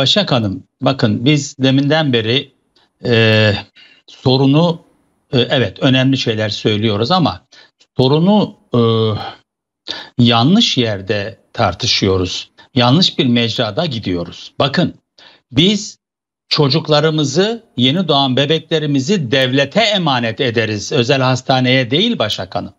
Başak Hanım bakın biz deminden beri e, sorunu e, evet önemli şeyler söylüyoruz ama sorunu e, yanlış yerde tartışıyoruz. Yanlış bir mecrada gidiyoruz. Bakın biz çocuklarımızı, yeni doğan bebeklerimizi devlete emanet ederiz. Özel hastaneye değil Başak Hanım.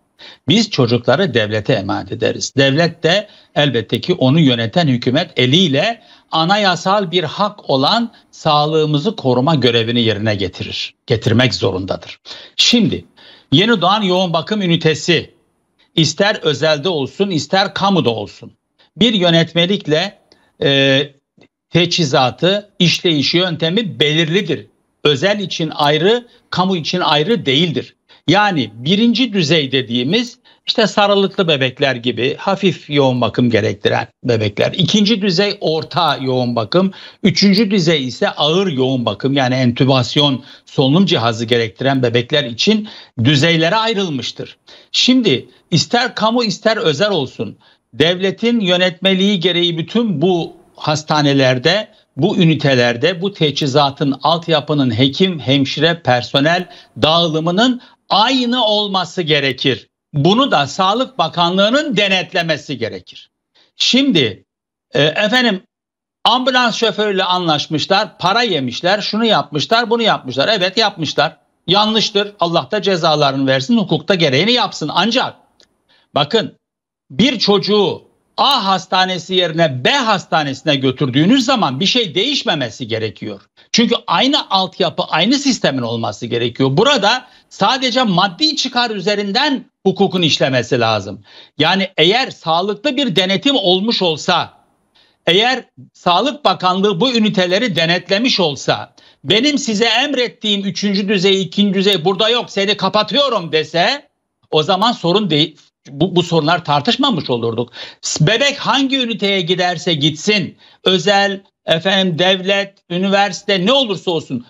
Biz çocukları devlete emanet ederiz. Devlet de elbette ki onu yöneten hükümet eliyle anayasal bir hak olan sağlığımızı koruma görevini yerine getirir. Getirmek zorundadır. Şimdi yeni doğan yoğun bakım ünitesi ister özelde olsun ister kamuda olsun bir yönetmelikle e, teçhizatı, işleyişi yöntemi belirlidir. Özel için ayrı, kamu için ayrı değildir. Yani birinci düzey dediğimiz işte sarılıklı bebekler gibi hafif yoğun bakım gerektiren bebekler. İkinci düzey orta yoğun bakım. Üçüncü düzey ise ağır yoğun bakım yani entübasyon solunum cihazı gerektiren bebekler için düzeylere ayrılmıştır. Şimdi ister kamu ister özel olsun devletin yönetmeliği gereği bütün bu hastanelerde bu ünitelerde bu teçhizatın, altyapının hekim, hemşire, personel dağılımının aynı olması gerekir. Bunu da Sağlık Bakanlığı'nın denetlemesi gerekir. Şimdi e, efendim ambulans şoförüyle anlaşmışlar, para yemişler, şunu yapmışlar, bunu yapmışlar. Evet yapmışlar. Yanlıştır. Allah da cezalarını versin, hukukta gereğini yapsın. Ancak bakın bir çocuğu A hastanesi yerine B hastanesine götürdüğünüz zaman bir şey değişmemesi gerekiyor. Çünkü aynı altyapı, aynı sistemin olması gerekiyor. Burada sadece maddi çıkar üzerinden hukukun işlemesi lazım. Yani eğer sağlıklı bir denetim olmuş olsa, eğer Sağlık Bakanlığı bu üniteleri denetlemiş olsa, benim size emrettiğim 3. düzey, 2. düzey burada yok seni kapatıyorum dese o zaman sorun değil bu, bu sorunlar tartışmamış olurduk. Bebek hangi üniteye giderse gitsin, özel, efendim devlet, üniversite ne olursa olsun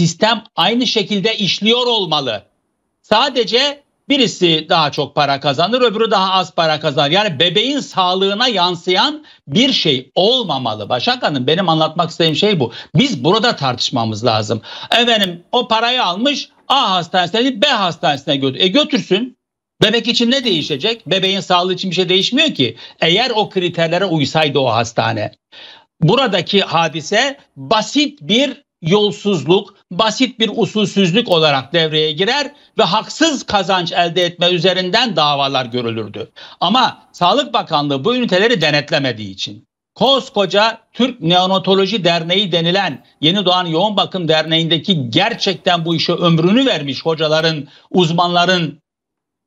sistem aynı şekilde işliyor olmalı. Sadece birisi daha çok para kazanır, öbürü daha az para kazanır. Yani bebeğin sağlığına yansıyan bir şey olmamalı. Başak Hanım benim anlatmak istediğim şey bu. Biz burada tartışmamız lazım. Efendim o parayı almış A hastanesine değil B hastanesine götür. E götürsün. Bebek için ne değişecek? Bebeğin sağlığı için bir şey değişmiyor ki. Eğer o kriterlere uysaydı o hastane. Buradaki hadise basit bir yolsuzluk, basit bir usulsüzlük olarak devreye girer ve haksız kazanç elde etme üzerinden davalar görülürdü. Ama Sağlık Bakanlığı bu üniteleri denetlemediği için koskoca Türk Neonatoloji Derneği denilen Yeni Doğan Yoğun Bakım Derneği'ndeki gerçekten bu işe ömrünü vermiş hocaların, uzmanların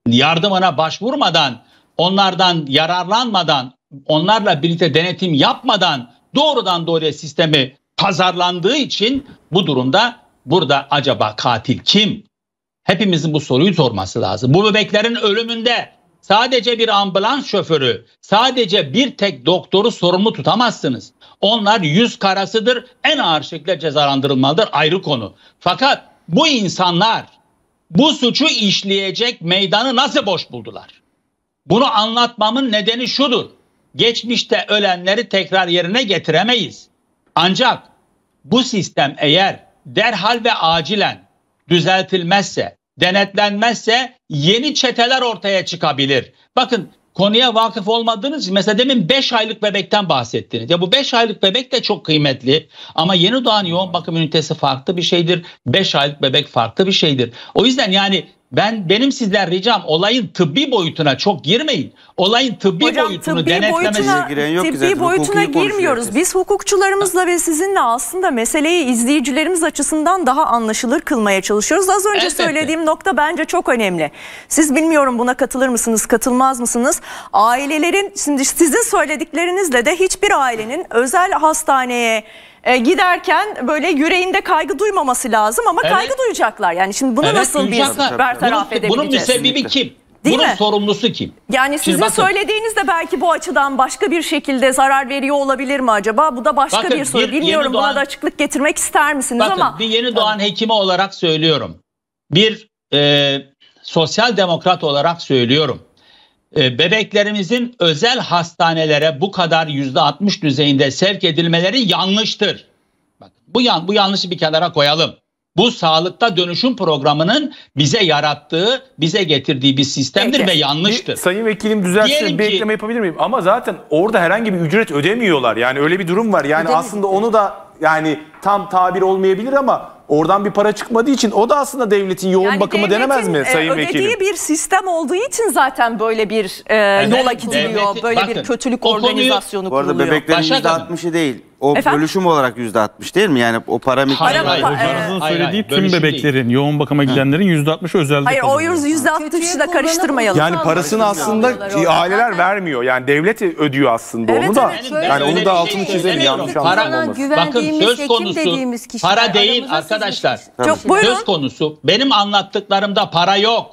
yardımına başvurmadan, onlardan yararlanmadan, onlarla birlikte denetim yapmadan doğrudan doğruya sistemi pazarlandığı için bu durumda burada acaba katil kim? Hepimizin bu soruyu sorması lazım. Bu bebeklerin ölümünde sadece bir ambulans şoförü, sadece bir tek doktoru sorumlu tutamazsınız. Onlar yüz karasıdır, en ağır şekilde cezalandırılmalıdır ayrı konu. Fakat bu insanlar bu suçu işleyecek meydanı nasıl boş buldular? Bunu anlatmamın nedeni şudur. Geçmişte ölenleri tekrar yerine getiremeyiz. Ancak bu sistem eğer derhal ve acilen düzeltilmezse, denetlenmezse yeni çeteler ortaya çıkabilir. Bakın konuya vakıf olmadığınız için mesela demin 5 aylık bebekten bahsettiniz. Ya bu 5 aylık bebek de çok kıymetli ama yeni doğan yoğun bakım ünitesi farklı bir şeydir. 5 aylık bebek farklı bir şeydir. O yüzden yani ben benim sizler ricam olayın tıbbi boyutuna çok girmeyin. Olayın tıbbi Hocam, boyutunu tıbbi denetlemesi giren yok tıbbi zaten, boyutuna girmiyoruz. Biz hukukçularımızla ve sizinle aslında meseleyi izleyicilerimiz açısından daha anlaşılır kılmaya çalışıyoruz. Az önce Elbette. söylediğim nokta bence çok önemli. Siz bilmiyorum buna katılır mısınız, katılmaz mısınız? Ailelerin şimdi sizin söylediklerinizle de hiçbir ailenin özel hastaneye e, giderken böyle yüreğinde kaygı duymaması lazım ama evet. kaygı duyacaklar. Yani şimdi bunu evet, nasıl duyacaklar. biz bertaraf bunun, edebileceğiz? Bunun müsebbibi kim? Değil Bunun mi? sorumlusu kim? Yani Şimdi sizin bakın, söylediğiniz belki bu açıdan başka bir şekilde zarar veriyor olabilir mi acaba? Bu da başka bakın, bir soru. Bir Bilmiyorum doğan, buna da açıklık getirmek ister misiniz bakın, ama. bir yeni doğan tabii. hekimi olarak söylüyorum. Bir e, sosyal demokrat olarak söylüyorum. Ee, bebeklerimizin özel hastanelere bu kadar yüzde %60 düzeyinde sevk edilmeleri yanlıştır. Bak, bu, yan, bu yanlışı bir kenara koyalım. Bu sağlıkta dönüşüm programının bize yarattığı, bize getirdiği bir sistemdir Peki. ve yanlıştır. Bir, sayın vekilim düzeltsin bir ekleme yapabilir miyim? Ama zaten orada herhangi bir ücret ödemiyorlar. Yani öyle bir durum var. Yani aslında onu da yani tam tabir olmayabilir ama Oradan bir para çıkmadığı için o da aslında devletin yoğun yani bakımı denemez mi e, Sayın Vekilim? Ödediği bir sistem olduğu için zaten böyle bir e, yani yola gidiliyor. böyle bir kötülük organizasyonu konuyu, kuruluyor. Bu arada bebeklerin %60'ı değil. O Efendim? bölüşüm olarak yüzde 60 değil mi? Yani o parametre. Hayır, hayır, hayır. Hocanızın hayır, söylediği hayır, tüm bebeklerin, değil. yoğun bakıma gidenlerin yüzde 60 özel. Hayır o yüzde 60'ı da karıştırmayalım. Yani parasını aslında aileler vermiyor. Yani devlet ödüyor aslında evet, onu da. Evet, yani, onu da altını çizelim yanlış anlamaması. Bakın söz konusu para değil arkadaşlar. Çok, buyurun. Söz konusu benim anlattıklarımda para yok.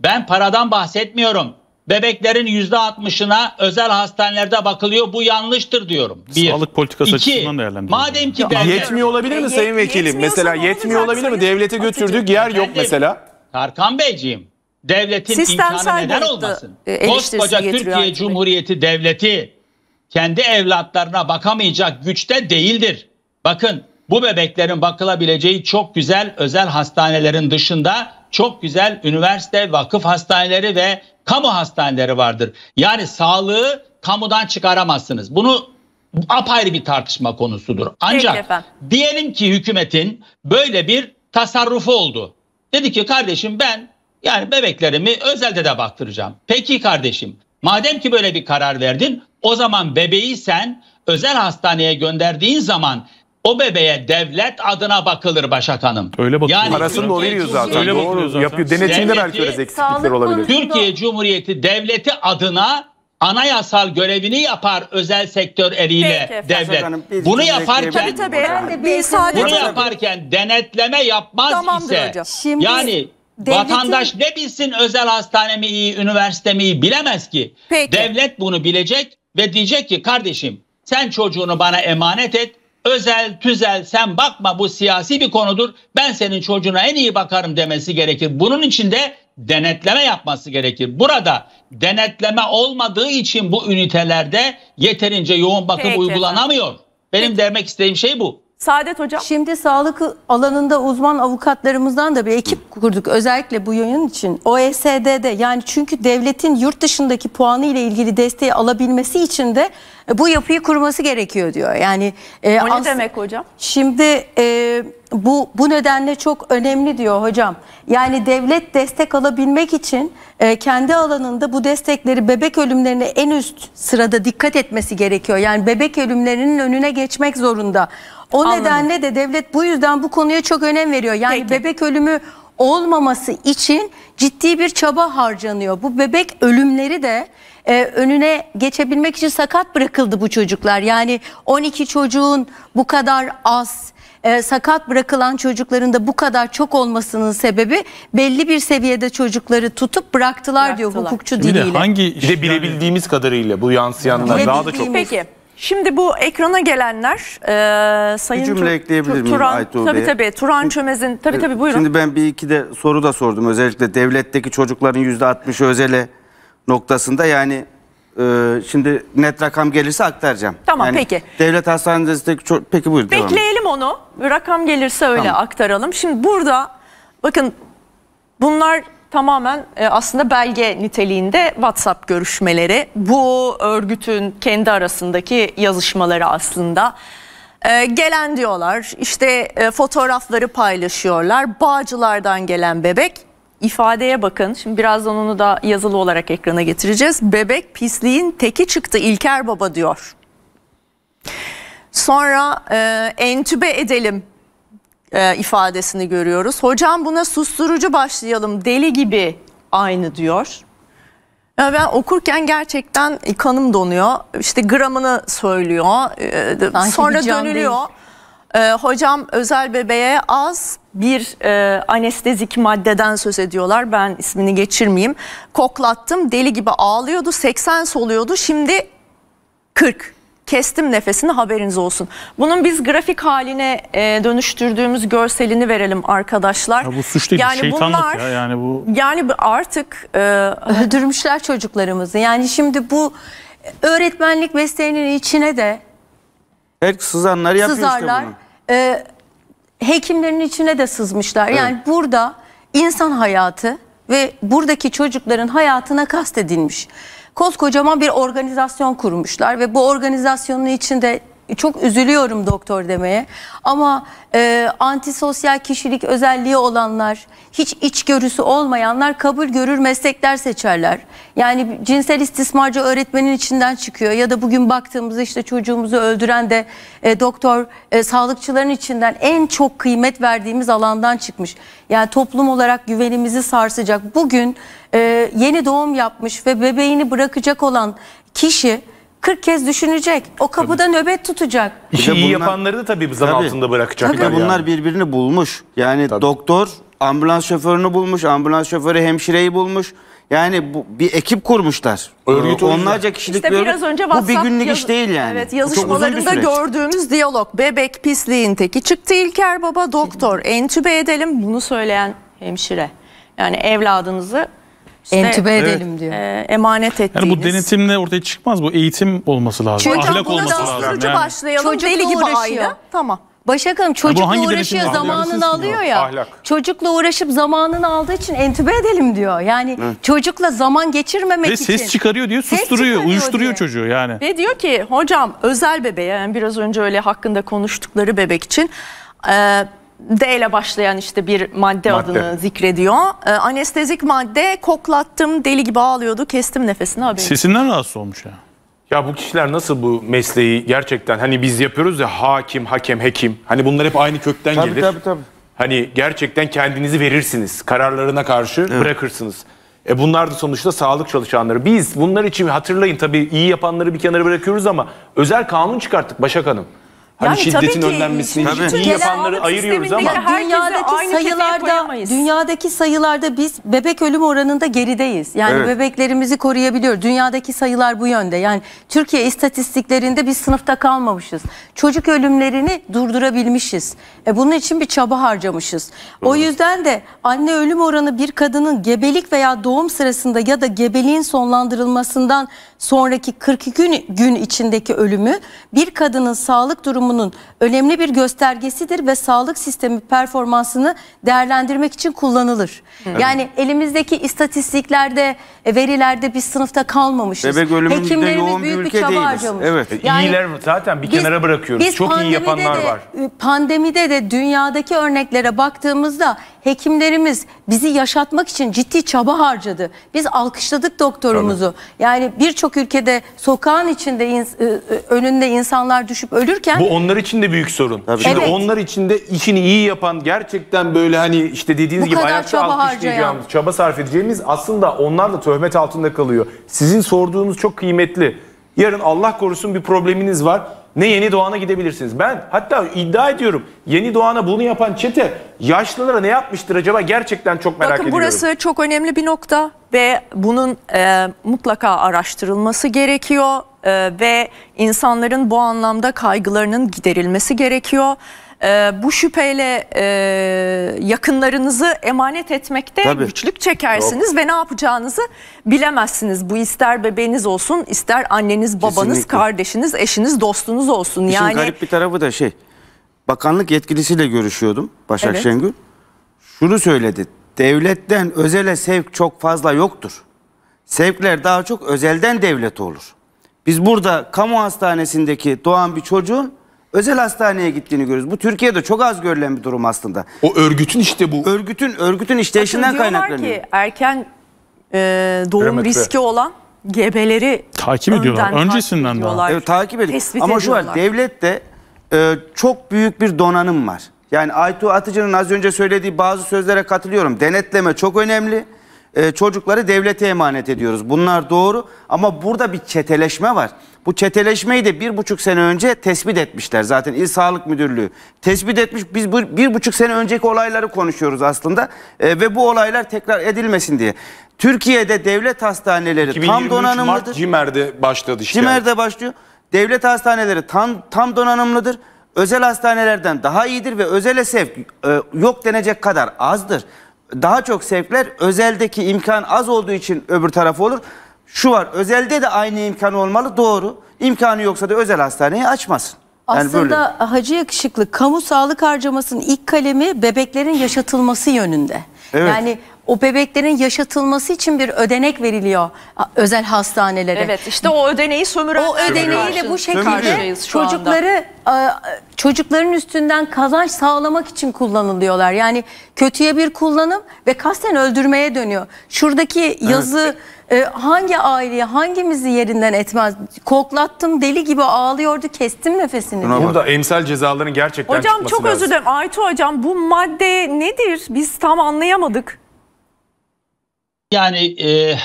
Ben paradan bahsetmiyorum. Bebeklerin yüzde %60'ına özel hastanelerde bakılıyor. Bu yanlıştır diyorum. Bir. Sağlık politikası İki, açısından değerlendiriyor. Madem ki devlet... Yetmiyor olabilir mi Sayın Vekilim? Mesela yetmiyor olabilir mi? Devlete götürdük yer yok mesela. Tarkan Beyciğim devletin Sistem imkanı neden olmasın? E, Koskoca Türkiye Cumhuriyeti Devleti kendi evlatlarına bakamayacak güçte değildir. Bakın bu bebeklerin bakılabileceği çok güzel özel hastanelerin dışında çok güzel üniversite, vakıf hastaneleri ve kamu hastaneleri vardır. Yani sağlığı kamudan çıkaramazsınız. Bunu apayrı bir tartışma konusudur. Ancak diyelim ki hükümetin böyle bir tasarrufu oldu. Dedi ki kardeşim ben yani bebeklerimi özelde de baktıracağım. Peki kardeşim madem ki böyle bir karar verdin o zaman bebeği sen özel hastaneye gönderdiğin zaman o bebeğe devlet adına bakılır Başak Hanım. Öyle bakılıyor. Yani Parasını da o veriyor zaten. Öyle Doğru zaten. yapıyor. Denetimde Devleti, belki öyle eksiklikler olabilir. Türkiye Cumhuriyeti devleti adına anayasal görevini yapar özel sektör eliyle Peki, devlet. Hanım, bunu yaparken tabii, tabii. Bir sadece, bunu yaparken denetleme yapmaz Tamamdır ise Şimdi yani Devletin... Vatandaş ne bilsin özel hastane mi iyi, üniversite mi iyi bilemez ki. Peki. Devlet bunu bilecek ve diyecek ki kardeşim sen çocuğunu bana emanet et özel tüzel sen bakma bu siyasi bir konudur ben senin çocuğuna en iyi bakarım demesi gerekir. Bunun için de denetleme yapması gerekir. Burada denetleme olmadığı için bu ünitelerde yeterince yoğun bakım Peki. uygulanamıyor. Benim Peki. demek istediğim şey bu. Saadet Hocam. Şimdi sağlık alanında uzman avukatlarımızdan da bir ekip kurduk özellikle bu yayın için. OESD'de yani çünkü devletin yurt dışındaki puanı ile ilgili desteği alabilmesi için de e, bu yapıyı kurması gerekiyor diyor. Yani e, o ne demek hocam? Şimdi e, bu bu nedenle çok önemli diyor hocam. Yani devlet destek alabilmek için e, kendi alanında bu destekleri bebek ölümlerine en üst sırada dikkat etmesi gerekiyor. Yani bebek ölümlerinin önüne geçmek zorunda. O Anladım. nedenle de devlet bu yüzden bu konuya çok önem veriyor. Yani Peki. bebek ölümü olmaması için ciddi bir çaba harcanıyor. Bu bebek ölümleri de e, önüne geçebilmek için sakat bırakıldı bu çocuklar. Yani 12 çocuğun bu kadar az e, sakat bırakılan çocukların da bu kadar çok olmasının sebebi belli bir seviyede çocukları tutup bıraktılar, bıraktılar. diyor hukukçu bir diliyle. Bir de hangi bir de bilebildiğimiz kadarıyla bu yansıyanlar daha da çok. Peki. Şimdi bu ekrana gelenler e, Sayın Bir cümle ekleyebilir miyim Turan, Aytuğ Bey'e? Tabii tabii Turan Çömez'in tabii e, tabii buyurun. Şimdi ben bir iki de soru da sordum özellikle devletteki çocukların yüzde %60'ı özele noktasında yani e, şimdi net rakam gelirse aktaracağım. Tamam yani peki. Devlet hastanesindeki ço- peki buyur devam. Bekleyelim onu rakam gelirse öyle Tamam. aktaralım. Şimdi burada bakın bunlar tamamen e, aslında belge niteliğinde WhatsApp görüşmeleri. Bu örgütün kendi arasındaki yazışmaları aslında. Ee, gelen diyorlar işte e, fotoğrafları paylaşıyorlar. Bağcılardan gelen bebek ifadeye bakın. Şimdi birazdan onu da yazılı olarak ekrana getireceğiz. Bebek pisliğin teki çıktı İlker Baba diyor. Sonra e, entübe edelim e, ifadesini görüyoruz. Hocam buna susturucu başlayalım deli gibi aynı diyor. Ya ben okurken gerçekten kanım donuyor. İşte gramını söylüyor. E, Sanki Sonra dönülüyor. E, hocam özel bebeğe az bir e, anestezik maddeden söz ediyorlar. Ben ismini geçirmeyeyim. Koklattım deli gibi ağlıyordu. 80 soluyordu. Şimdi 40 kestim nefesini haberiniz olsun. Bunun biz grafik haline e, dönüştürdüğümüz görselini verelim arkadaşlar. Ya bu suç değil yani şeytanlık bunlar, ya yani bu. Yani artık e, öldürmüşler çocuklarımızı yani şimdi bu öğretmenlik mesleğinin içine de her sızanlar yapıyor sızarlar, işte bunu. E, hekimlerin içine de sızmışlar. Evet. Yani burada insan hayatı ve buradaki çocukların hayatına kastedilmiş koskocaman bir organizasyon kurmuşlar ve bu organizasyonun içinde çok üzülüyorum doktor demeye ama e, antisosyal kişilik özelliği olanlar hiç içgörüsü olmayanlar kabul görür meslekler seçerler. Yani cinsel istismarcı öğretmenin içinden çıkıyor ya da bugün baktığımızda işte çocuğumuzu öldüren de e, doktor e, sağlıkçıların içinden en çok kıymet verdiğimiz alandan çıkmış. Yani toplum olarak güvenimizi sarsacak. Bugün e, yeni doğum yapmış ve bebeğini bırakacak olan kişi 40 kez düşünecek. O kapıda nöbet tutacak. İşi şey iyi bunlar- yapanları da tabii bu zan Tabii. altında bırakacaklar. Tabii. de yani. bunlar birbirini bulmuş. Yani doktor ambulans şoförünü bulmuş, ambulans şoförü hemşireyi bulmuş. Yani bu, bir ekip kurmuşlar. Örgüt o yüzden. Onlarca kişilik İşte bir örgüt. önce Bu bir günlük iş değil yani. Evet, Bu yazışmalarında gördüğümüz diyalog. Bebek pisliğin teki çıktı İlker Baba doktor. Entübe edelim bunu söyleyen hemşire. Yani evladınızı işte, entübe evet. edelim diyor. E, emanet ettiğiniz. Yani bu denetimle ortaya çıkmaz bu eğitim olması lazım. Çünkü Ahlak olması lazım. Çünkü yani. başlayalım çocuk deli gibi uğraşıyor. aile. Tamam. Başak Hanım çocukla yani uğraşıyor zamanını alıyor ya. Ahlak. Çocukla uğraşıp zamanını aldığı için entübe edelim diyor. Yani Hı. çocukla zaman geçirmemek için. Ve ses çıkarıyor diyor susturuyor çıkarıyor uyuşturuyor diye. çocuğu yani. Ve diyor ki hocam özel bebeğe yani biraz önce öyle hakkında konuştukları bebek için... E, D ile başlayan işte bir madde, madde. adını zikrediyor. E, anestezik madde koklattım deli gibi ağlıyordu kestim nefesini haberi. Sesinden rahatsız olmuş ya. Ya bu kişiler nasıl bu mesleği gerçekten hani biz yapıyoruz ya hakim, hakem, hekim. Hani bunlar hep aynı kökten tabii, gelir. Tabii tabii. tabii. Hani gerçekten kendinizi verirsiniz. Kararlarına karşı evet. bırakırsınız. E bunlar da sonuçta sağlık çalışanları. Biz bunlar için hatırlayın tabii iyi yapanları bir kenara bırakıyoruz ama özel kanun çıkarttık Başak Hanım. Hani yani şiddetin tabii ki, önlenmesini tabii. iyi yapanları ayırıyoruz ama dünyadaki sayılarda dünyadaki sayılarda biz bebek ölüm oranında gerideyiz. Yani evet. bebeklerimizi koruyabiliyor. Dünyadaki sayılar bu yönde. Yani Türkiye istatistiklerinde biz sınıfta kalmamışız. Çocuk ölümlerini durdurabilmişiz. E bunun için bir çaba harcamışız. Doğru. O yüzden de anne ölüm oranı bir kadının gebelik veya doğum sırasında ya da gebeliğin sonlandırılmasından sonraki 42 gün, gün içindeki ölümü bir kadının sağlık durumu durumunun önemli bir göstergesidir ve sağlık sistemi performansını değerlendirmek için kullanılır. Hı. Yani elimizdeki istatistiklerde, e, verilerde biz sınıfta kalmamışız. Bebek ölümünde yoğun büyük bir, ülke bir değiliz. harcamış. Evet. Yani, İyiler zaten bir biz, kenara bırakıyoruz. Biz Çok iyi yapanlar de, var. E, pandemide de dünyadaki örneklere baktığımızda hekimlerimiz bizi yaşatmak için ciddi çaba harcadı. Biz alkışladık doktorumuzu. Tabii. Yani birçok ülkede sokağın içinde önünde insanlar düşüp ölürken bu onlar için de büyük sorun. Tabii. Şimdi evet. onlar için de işini iyi yapan gerçekten böyle hani işte dediğiniz bu gibi ayakta alkışlayacağımız, çaba sarf edeceğimiz aslında onlar da töhmet altında kalıyor. Sizin sorduğunuz çok kıymetli. Yarın Allah korusun bir probleminiz var ne Yeni Doğan'a gidebilirsiniz. Ben hatta iddia ediyorum Yeni Doğan'a bunu yapan çete yaşlılara ne yapmıştır acaba gerçekten çok merak Bakın, ediyorum. Bakın burası çok önemli bir nokta ve bunun e, mutlaka araştırılması gerekiyor e, ve insanların bu anlamda kaygılarının giderilmesi gerekiyor e, bu şüpheyle e, yakınlarınızı emanet etmekte Tabii. güçlük çekersiniz Yok. ve ne yapacağınızı bilemezsiniz. Bu ister bebeğiniz olsun, ister anneniz, babanız, Kesinlikle. kardeşiniz, eşiniz, dostunuz olsun. İşin yani garip bir tarafı da şey. Bakanlık yetkilisiyle görüşüyordum Başak evet. Şengül. Şunu söyledi. Devletten özele sevk çok fazla yoktur. Sevkler daha çok özelden devlete olur. Biz burada kamu hastanesindeki doğan bir çocuğun özel hastaneye gittiğini görüyoruz. Bu Türkiye'de çok az görülen bir durum aslında. O örgütün işte bu. Örgütün örgütün işleyişinden kaynaklanıyor. ki erken e, doğum Premetre. riski olan gebeleri takip ediyorlar. Öncesinden takip ediyorlar. Evet, takip ediyor. Tespit Ama ediyorlar. şu an devlette e, çok büyük bir donanım var. Yani Aytu Atıcı'nın az önce söylediği bazı sözlere katılıyorum. Denetleme çok önemli. Ee, çocukları devlete emanet ediyoruz. Bunlar doğru ama burada bir çeteleşme var. Bu çeteleşmeyi de bir buçuk sene önce tespit etmişler. Zaten İl Sağlık Müdürlüğü tespit etmiş. Biz bu bir buçuk sene önceki olayları konuşuyoruz aslında. E, ve bu olaylar tekrar edilmesin diye. Türkiye'de devlet hastaneleri tam donanımlıdır. Mart CİMER'de başladı işte. CİMER'de başlıyor. Devlet hastaneleri tam, tam donanımlıdır. Özel hastanelerden daha iyidir ve özele sevk e, yok denecek kadar azdır daha çok sevkler özeldeki imkan az olduğu için öbür tarafı olur. Şu var özelde de aynı imkan olmalı doğru. İmkanı yoksa da özel hastaneyi açmasın. Aslında böyle. Hacı Yakışıklı kamu sağlık harcamasının ilk kalemi bebeklerin yaşatılması yönünde. Evet. Yani o bebeklerin yaşatılması için bir ödenek veriliyor özel hastanelere. Evet işte o ödeneği sömüren. O şey ödeneği de bu şekilde çocukları çocukların üstünden kazanç sağlamak için kullanılıyorlar. Yani kötüye bir kullanım ve kasten öldürmeye dönüyor. Şuradaki yazı evet hangi aileyi, hangimizi yerinden etmez koklattım deli gibi ağlıyordu kestim nefesini Burada emsal cezaların gerçekten hocam, çıkması lazım. Hocam çok özür dilerim Aytu hocam bu madde nedir biz tam anlayamadık. Yani e,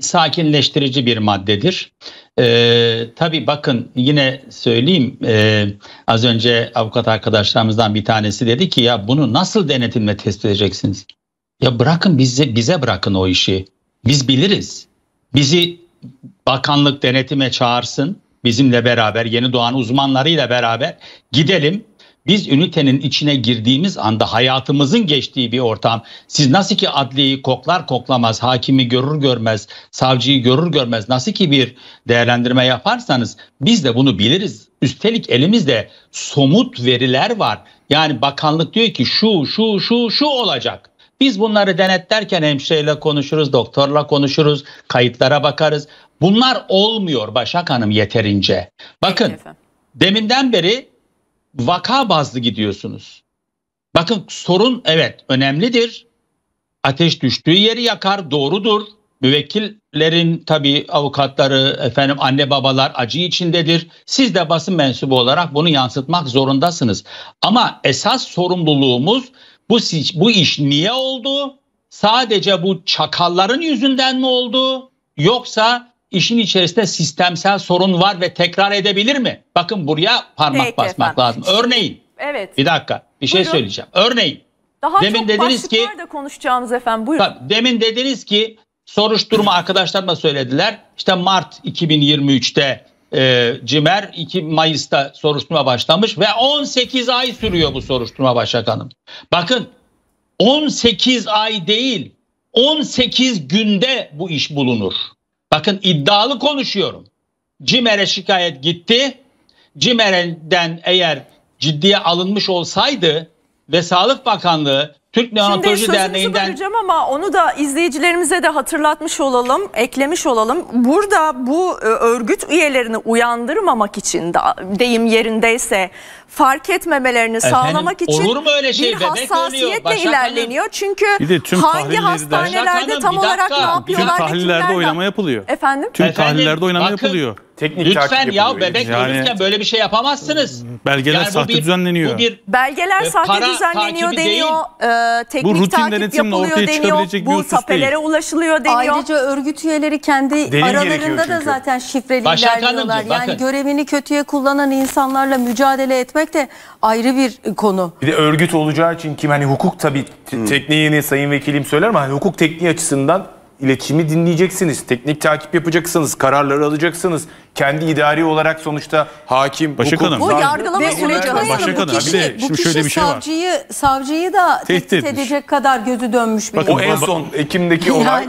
sakinleştirici bir maddedir. E, tabii bakın yine söyleyeyim e, az önce avukat arkadaşlarımızdan bir tanesi dedi ki ya bunu nasıl denetimle test edeceksiniz? Ya bırakın bize, bize bırakın o işi. Biz biliriz. Bizi bakanlık denetime çağırsın bizimle beraber yeni doğan uzmanlarıyla beraber gidelim biz ünitenin içine girdiğimiz anda hayatımızın geçtiği bir ortam. Siz nasıl ki adliyeyi koklar koklamaz, hakimi görür görmez, savcıyı görür görmez nasıl ki bir değerlendirme yaparsanız biz de bunu biliriz. Üstelik elimizde somut veriler var. Yani bakanlık diyor ki şu şu şu şu olacak. Biz bunları denetlerken hemşireyle konuşuruz, doktorla konuşuruz, kayıtlara bakarız. Bunlar olmuyor Başak Hanım yeterince. Bakın Peki, deminden beri vaka bazlı gidiyorsunuz. Bakın sorun evet önemlidir. Ateş düştüğü yeri yakar doğrudur. Müvekkillerin tabi avukatları, efendim anne babalar acı içindedir. Siz de basın mensubu olarak bunu yansıtmak zorundasınız. Ama esas sorumluluğumuz bu, bu iş niye oldu? Sadece bu çakalların yüzünden mi oldu? Yoksa işin içerisinde sistemsel sorun var ve tekrar edebilir mi? Bakın buraya parmak Peki basmak efendim. lazım. Örneğin. Evet. Bir dakika. Bir şey söyleyeceğim. Örneğin. Daha demin çok dediniz ki da konuşacağımız efendim. Buyurun. Tabii, demin dediniz ki soruşturma arkadaşlarıma söylediler. İşte Mart 2023'te e, CİMER 2 Mayıs'ta soruşturma başlamış ve 18 ay sürüyor bu soruşturma Başak Hanım. Bakın 18 ay değil 18 günde bu iş bulunur. Bakın iddialı konuşuyorum. Cimer'e şikayet gitti. Cimerden eğer ciddiye alınmış olsaydı ve Sağlık Bakanlığı Türk Neonatoloji Şimdi Derneği'nden... böleceğim ama onu da izleyicilerimize de hatırlatmış olalım, eklemiş olalım. Burada bu e, örgüt üyelerini uyandırmamak için de, deyim yerindeyse fark etmemelerini Efendim, sağlamak için olur mu öyle şey? bir Bebek hassasiyetle ilerleniyor. Çünkü bir tüm hangi hastanelerde Hanım, tam olarak ne yapıyorlar? Tüm tahlillerde oynama yapılıyor. Efendim? Tüm Efendim, tahlillerde oynama bakın, yapılıyor teknik Lütfen ya bebek yani, böyle bir şey yapamazsınız. Belgeler yani sahte bir, düzenleniyor. Bu bir belgeler e, sahte düzenleniyor deniyor. E, teknik bu rutin takip yapılıyor deniyor. Bu tapelere değil. ulaşılıyor deniyor. Ayrıca örgüt üyeleri kendi Delil aralarında da zaten şifreli Başak ilerliyorlar. yani bakın. görevini kötüye kullanan insanlarla mücadele etmek de ayrı bir konu. Bir de örgüt olacağı için kim hani hukuk tabii hmm. tekniğini sayın vekilim söyler mi hani hukuk tekniği açısından iletişimi dinleyeceksiniz, teknik takip yapacaksınız, kararları alacaksınız. Kendi idari olarak sonuçta hakim, Başak Bu yargılama ve süreci hazır. Başak bu kişi, bir de şimdi şöyle bir şey var. savcıyı, savcıyı da tehdit, tehdit edecek kadar gözü dönmüş bir O en son Ekim'deki olay.